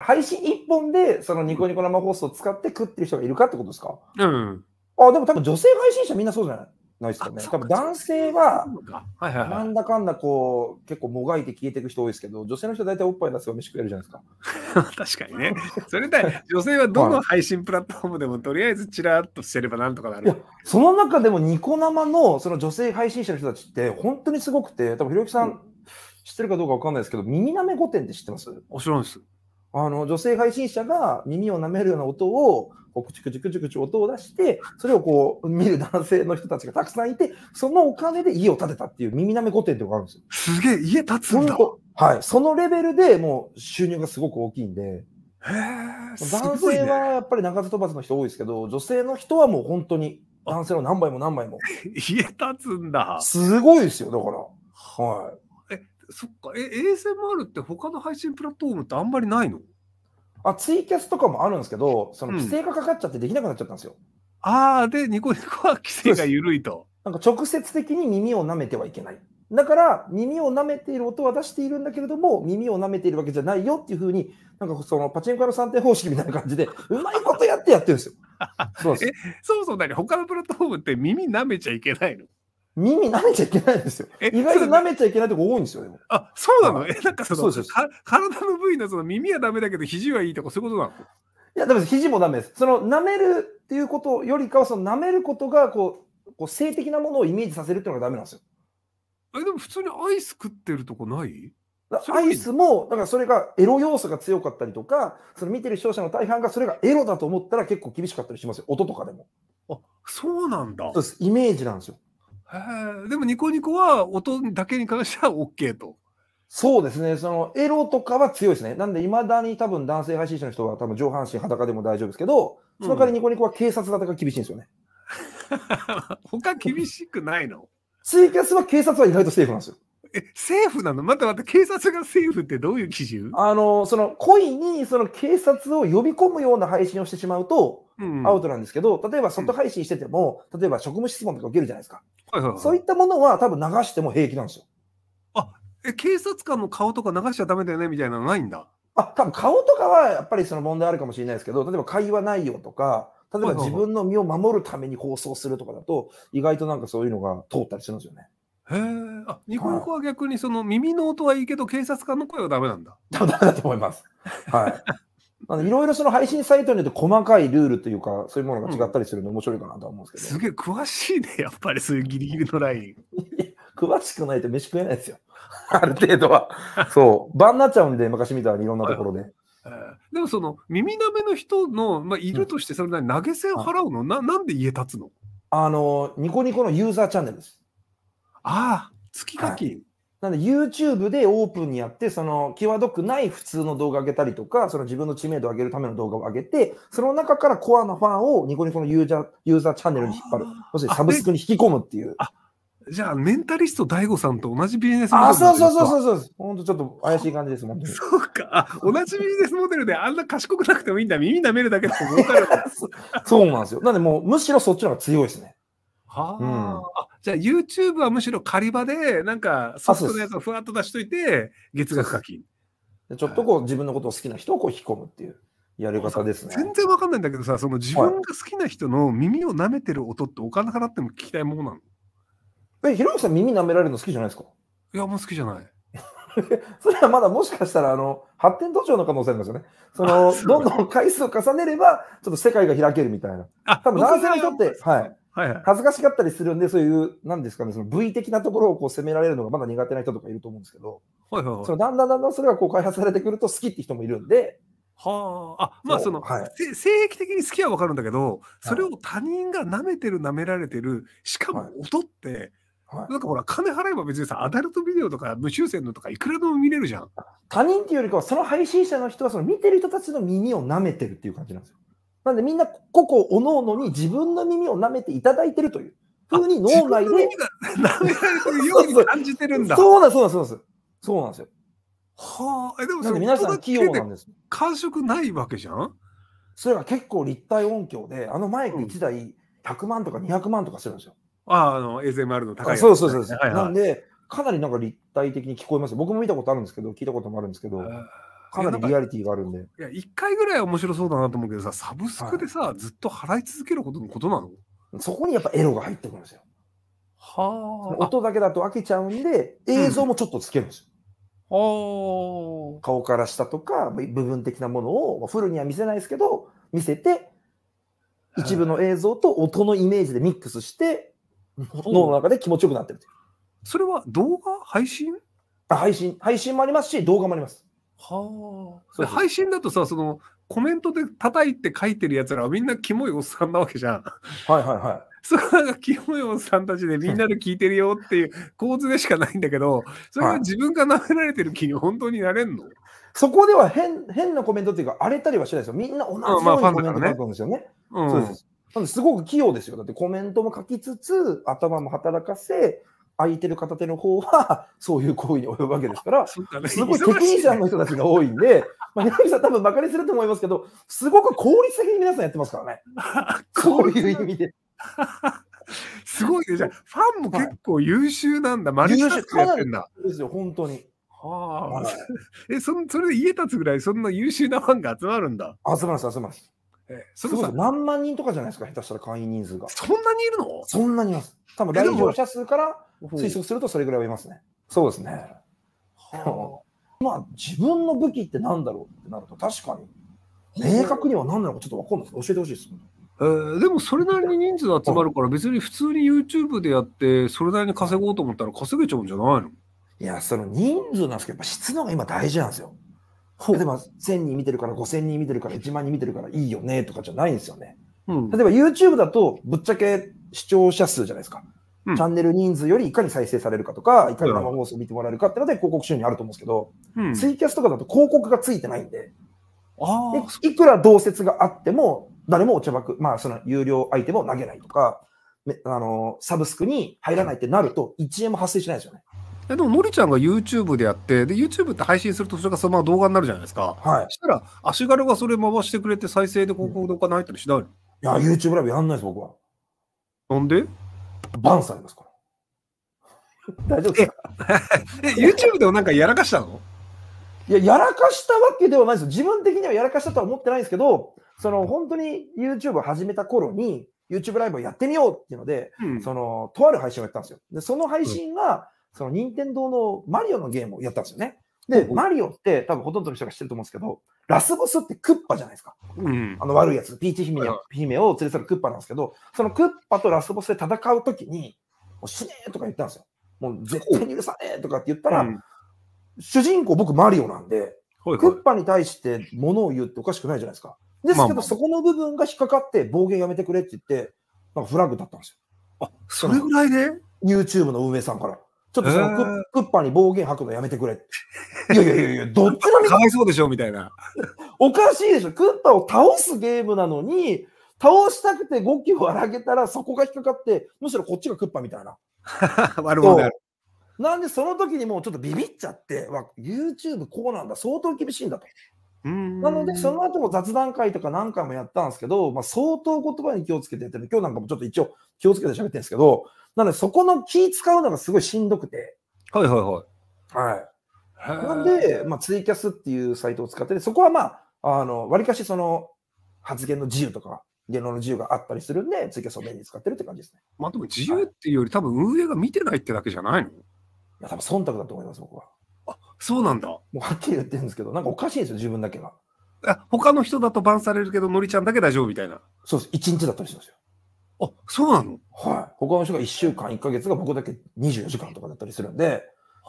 配信一本で、そのニコニコ生放送を使って食ってる人がいるかってことですかうん。あ、でも多分女性配信者みんなそうじゃないないですかね。多分男性は、なんだかんだこう、結構もがいて消えていく人多いですけど、女性の人は大体おっぱい出すよ、飯食えるじゃないですか。確かにね。それで女性はどの配信プラットフォームでも、とりあえずチラッとしてればなんとかなる。その中でもニコ生のその女性配信者の人たちって、本当にすごくて、多分ひろゆきさん、知ってるかどうかわかんないですけど、耳なめ御殿って知ってますおしろんです。あの女性配信者が耳を舐めるような音をこうクチクチクチクチ音を出してそれをこう見る男性の人たちがたくさんいてそのお金で家を建てたっていう耳舐め古典ってのがあるんですよ。すげえ家建つんだはい、そのレベルでもう収入がすごく大きいんで。へ男性はやっぱり中津飛ばずの人多いですけど、女性の人はもう本当に男性の何倍も何倍も。家建つんだ。すごいですよ、だから。はい。そっか、え、ASMR って他の配信プラットフォームってあんまりないのあ、ツイキャスとかもあるんですけど、その規制がかかっちゃってできなくなっちゃったんですよ。うん、ああ、で、ニコニコは規制が緩いと。なんか直接的に耳を舐めてはいけない。だから耳を舐めている音は出しているんだけれども耳を舐めているわけじゃないよっていうふうになんかそのパチンコ屋の算定方式みたいな感じでうまいことやってやってるんですよ。そうです えそもそも何他のプラットフォームって耳舐めちゃいけないの耳舐めちゃいけないんですよ。意外と舐めちゃいけないとこ多いんですよ、でも。あ、そうなのえ、なんかその、そ体の部位のその耳はダメだけど、肘はいいとか、そういうことなのいや、でも肘もダメです。その、舐めるっていうことよりかは、その舐めることが、こう、こう性的なものをイメージさせるっていうのがダメなんですよ。え、でも普通にアイス食ってるとこないアイスも、だからそれがエロ要素が強かったりとか、その見てる視聴者の大半がそれがエロだと思ったら結構厳しかったりしますよ、音とかでも。あそうなんだ。そうです、イメージなんですよ。でもニコニコは音だけに関しては OK と。そうですね、そのエロとかは強いですね。なんで、いまだに多分男性配信者の人は多分上半身裸でも大丈夫ですけど、その代わりニコニコは警察だとか厳しいんですよね。うん、他厳しくないのツイキャスは警察は意外とセーフなんですよ。え、セーフなのまたまた警察がセーフってどういう基準あの、その故意にその警察を呼び込むような配信をしてしまうと、アウトなんですけど、例えば外配信してても、例えば職務質問とか受けるじゃないですか。はいはいはい、そういったものは多分流しても平気なんですよ。あえ警察官の顔とか流しちゃだめだよねみたいなのないんだ。あ多分顔とかはやっぱりその問題あるかもしれないですけど、例えば会話内容とか、例えば自分の身を守るために放送するとかだと、意外となんかそういうのが通ったりするんですよね。へえ。あ、日本語は逆にその耳の音はいいけど、警察官の声はダメなんだ。ダメだと思います。はい。いろいろその配信サイトによって細かいルールというか、そういうものが違ったりするの面白いかなとは思うんですけど、うん、すげえ詳しいね、やっぱりそういうギリギリのライン。詳しくないと飯食えないですよ。ある程度は。そう。場になっちゃうんで、昔みたいにいろんなところで。でもその耳なめの人の、まあ、いるとして、それなに投げ銭払うの、うん、ななんで家立つのあの、ニコニコのユーザーチャンネルです。ああ、月課金。はいなんで YouTube でオープンにやって、その際どくない普通の動画上げたりとか、その自分の知名度を上げるための動画を上げて、その中からコアなファンをニコニコのユーザーユーザーチャンネルに引っ張る。要するにサブスクに引き込むっていう。あじゃあ、メンタリスト DAIGO さんと同じビジネスモデルあ、そうそうそうそうそう。本当ちょっと怪しい感じですもんね。そうか。同じビジネスモデルであんな賢くなくてもいいんだ。耳舐めるだけでも儲かる。そうなんですよ。なんでもう、むしろそっちの方が強いですね。あ、うん、あじゃあ YouTube はむしろ仮場で、なんかソフトのやつをふわっと出しといて、月額課金。ちょっとこう、はい、自分のことを好きな人をこう引き込むっていうやり方ですね。全然わかんないんだけどさ、その自分が好きな人の耳を舐めてる音ってお金払っても聞きたいものなの、はい、え、ひろゆきさん耳舐められるの好きじゃないですかいや、もう好きじゃない。それはまだもしかしたらあの発展途上の可能性ありますよね。そのどんどん回数を重ねれば、ちょっと世界が開けるみたいな。多分男性の人って、はい、はいはい、恥ずかしかったりするんで、そういう、なんですかね、その部位的なところをこう攻められるのがまだ苦手な人とかいると思うんですけど、はいはいはい、そのだんだんだんだんそれがこう開発されてくると好きって人もいるんで、はあ、あまあその、はい、性癖的に好きは分かるんだけど、それを他人が舐めてる、舐められてる、しかも音って、はい、なんかほら、金払えば別にさ、アダルトビデオとか無修正のとか、いくらでも見れるじゃん。他人っていうよりかは、その配信者の人は、その見てる人たちの耳を舐めてるっていう感じなんですよ。なんでみんな個々おのおのに自分の耳を舐めていただいてるというふうに脳内で。舐められるように感じてるんだ。そうなんそうなんそうなんそうなんですよ。はあ、えでもそれ皆さん器用なんです。感触ないわけじゃんそれは結構立体音響で、あのマイク1台100万とか200万とかするんですよ。うん、ああ、あの SMR の高いやつ、ね、そうそうそう、はいはい、なんで、かなりなんか立体的に聞こえます。僕も見たことあるんですけど、聞いたこともあるんですけど。かなりリアリティがあるんで。いや、1回ぐらい面白そうだなと思うけどさ、サブスクでさ、はい、ずっと払い続けることのことなのそこにやっぱエロが入ってくるんですよ。はあ。音だけだと飽きちゃうんで、映像もちょっとつけるんですよ。うん、顔から下とか、部分的なものを、フルには見せないですけど、見せて、一部の映像と音のイメージでミックスして、脳の中で気持ちよくなってるそれは動画配信配信配信もありますし、動画もあります。はあ。配信だとさ、そのコメントで叩いて書いてるやつらはみんなキモいおっさんなわけじゃん。はいはいはい。それはなんかキモいおっさんたちでみんなで聞いてるよっていう構図でしかないんだけど、それは自分が舐められてる気に本当になれんの、はい、そこでは変変なコメントっていうか、荒れたりはしないですよ。みんな同じようにコメント書くんですよね。まあ、ねうん、そうです。すごく器用ですよ。だってコメントも書きつつ、頭も働かせ、空いてる片手の方は、そういう行為に及ぶわけですから、すごいテクニシャンの人たちが多いんで、まあ、さん、多分ばかにすると思いますけど、すごく効率的に皆さんやってますからね。そういう意味で。すごいね、じゃファンも結構優秀なんだ、はい、マルチタスクやってんだ。ですよ、本当に。はあ、えそそれで家立つぐらい、そんな優秀なファンが集まるんだ。集まります、集まります。えそれこそ何万人とかじゃないですか、下手したら会員人数が。そんなにいるのそんなにいます。多分来場者数から推測するとそれぐらいはいますね。そうですね。はあ、まあ自分の武器ってなんだろうってなると確かに明確には何なのかちょっと分かんないです教えてほしいです。えー、でもそれなりに人数集まるから別に普通に YouTube でやってそれなりに稼ごうと思ったら稼げちゃうんじゃないのいやその人数なんですけどやっぱ質のが今大事なんですよ。例えば1000人見てるから5000人見てるから1万人見てるからいいよねとかじゃないんですよね。うん、例えば YouTube だとぶっちゃけ視聴者数じゃないですか。うん、チャンネル人数よりいかに再生されるかとか、いかに生放送見てもらえるかってので、広告収入あると思うんですけど、うん、ツイキャスとかだと広告がついてないんで、あいくら同説があっても、誰もお茶爆、まあ、その有料アイテムを投げないとか、あのサブスクに入らないってなると、1円も発生しないですよね。でも、のりちゃんが YouTube でやって、で、YouTube って配信すると、それがそのまま動画になるじゃないですか。はい。したら、足軽がそれ回してくれて、再生で広告動画な入ったりしないの、うん、いや、YouTube ライブやんないです、僕は。なんでバンされますから。大丈夫ですかえ ?YouTube でもなんかやらかしたのいや、やらかしたわけではないです。よ。自分的にはやらかしたとは思ってないんですけど、その本当に YouTube を始めた頃に、YouTube ライブをやってみようっていうので、うん、その、とある配信をやったんですよ。で、その配信が、うん、その、任天堂のマリオのゲームをやったんですよね。で、うん、マリオって多分ほとんどの人が知ってると思うんですけど、ラスボスってクッパじゃないですか。うん、あの悪いやつ、ピーチ姫,、姫を連れ去るクッパなんですけど、そのクッパとラスボスで戦うときに、もう死ねーとか言ったんですよ。もう絶対に許さねえとかって言ったら、うん、主人公僕マリオなんで、いい、クッパに対してものを言うっておかしくないじゃないですか。ですけど、そこの部分が引っかかって暴言やめてくれって言って、なんかフラッグだったんですよ。あ、それぐらいで ?YouTube の運営さんから。ちょっとそのクッ,、クッパに暴言吐くのやめてくれ。いやいやいやいや、どっちのかわいそうでしょみたいな。おかしいでしょ。クッパを倒すゲームなのに、倒したくて5キロ荒げたらそこが引っかかって、むしろこっちがクッパみたいな。悪者なんでその時にもうちょっとビビっちゃって、YouTube こうなんだ、相当厳しいんだと。なので、その後も雑談会とか何回もやったんですけど、まあ、相当言葉に気をつけてやってる。今日なんかもちょっと一応気をつけて喋ってるんですけど、なので、そこの気使うのがすごいしんどくて。はいはいはい。はい。なんで、まあ、ツイキャスっていうサイトを使ってて、そこはまあ、あの、わりかしその、発言の自由とか、言論の自由があったりするんで、ツイキャスを便利に使ってるって感じですね。まあ、でも自由っていうより、はい、多分運営が見てないってだけじゃないのいや、多分忖度だと思います、僕は。そうなんだ。もうはっきり言ってるんですけど、なんかおかしいんですよ、自分だけが。あ他の人だとバンされるけど、のりちゃんだけ大丈夫みたいな。そうです。1日だったりしますよ。あ、そうなのはい。他の人が1週間、1か月が僕だけ24時間とかだったりするんで、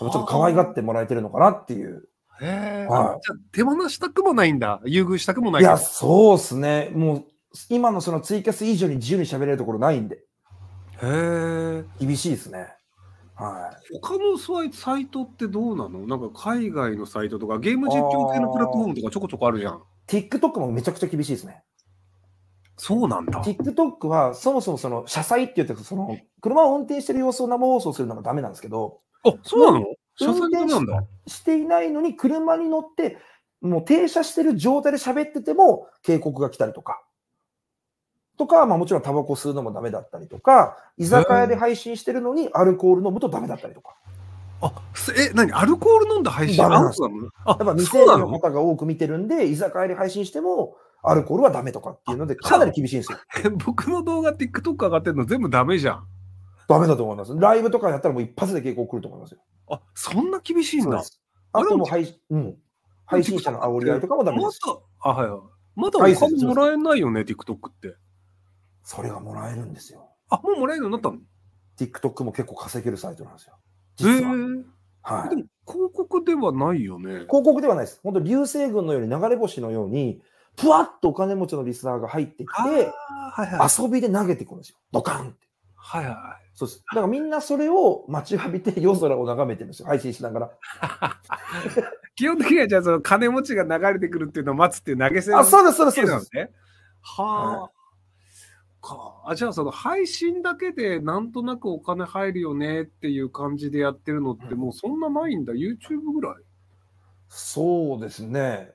ちょっと可愛がってもらえてるのかなっていう。へえ、はい。じゃ手放したくもないんだ。優遇したくもないいや、そうですね。もう、今のそのツイキャス以上に自由に喋れるところないんで。へえ。厳しいですね。はい、他のサイトってどうなのなんか海外のサイトとかゲーム実況系のプラットフォームとかちょこちょこあるじゃん。TikTok もめちゃくちゃ厳しいですね。そうなんだ。TikTok はそもそもその車載って言ってその車を運転してる様子を生放送するのがダメなんですけど。あ、そうなの車載なんだしていないのに車に乗ってもう停車してる状態で喋ってても警告が来たりとか。とか、まあもちろんタバコ吸うのもダメだったりとか、居酒屋で配信してるのにアルコール飲むとダメだったりとか。あ、え、何アルコール飲んだ配信ダメなんですよ。やっぱ未成年の方が多く見てるんで、居酒屋で配信しても、アルコールはダメとかっていうので、かなり厳しいんですよ。僕の動画、TikTok 上がってるの全部ダメじゃん。ダメだと思います。ライブとかやったらもう一発で結構来ると思いますよ。あ、そんな厳しいんだ。あとも配,、うん、配信者の煽り合いとかもダメです。まだ、あ、はいはい。まだお金もらえないよね、TikTok って。それがもらえるんですよ。あ、もうもらえるようになったの ?TikTok も結構稼げるサイトなんですよ。実は。えー、はい、でも広告ではないよね。広告ではないです。本当流星群のように流れ星のように、ぷわっとお金持ちのリスナーが入ってきて、はいはい、遊びで投げてくるんですよ。ドカンって。はいはい。そうです。だからみんなそれを待ちわびて夜空を眺めてるんですよ。配信しながら。基本的にはじゃあその金持ちが流れてくるっていうのを待つっていう投げ銭、あ、そうです、そうです、そうです。はあ、はい。か。あ、じゃあその配信だけでなんとなくお金入るよねっていう感じでやってるのってもうそんなないんだ。YouTube ぐらいそうですね。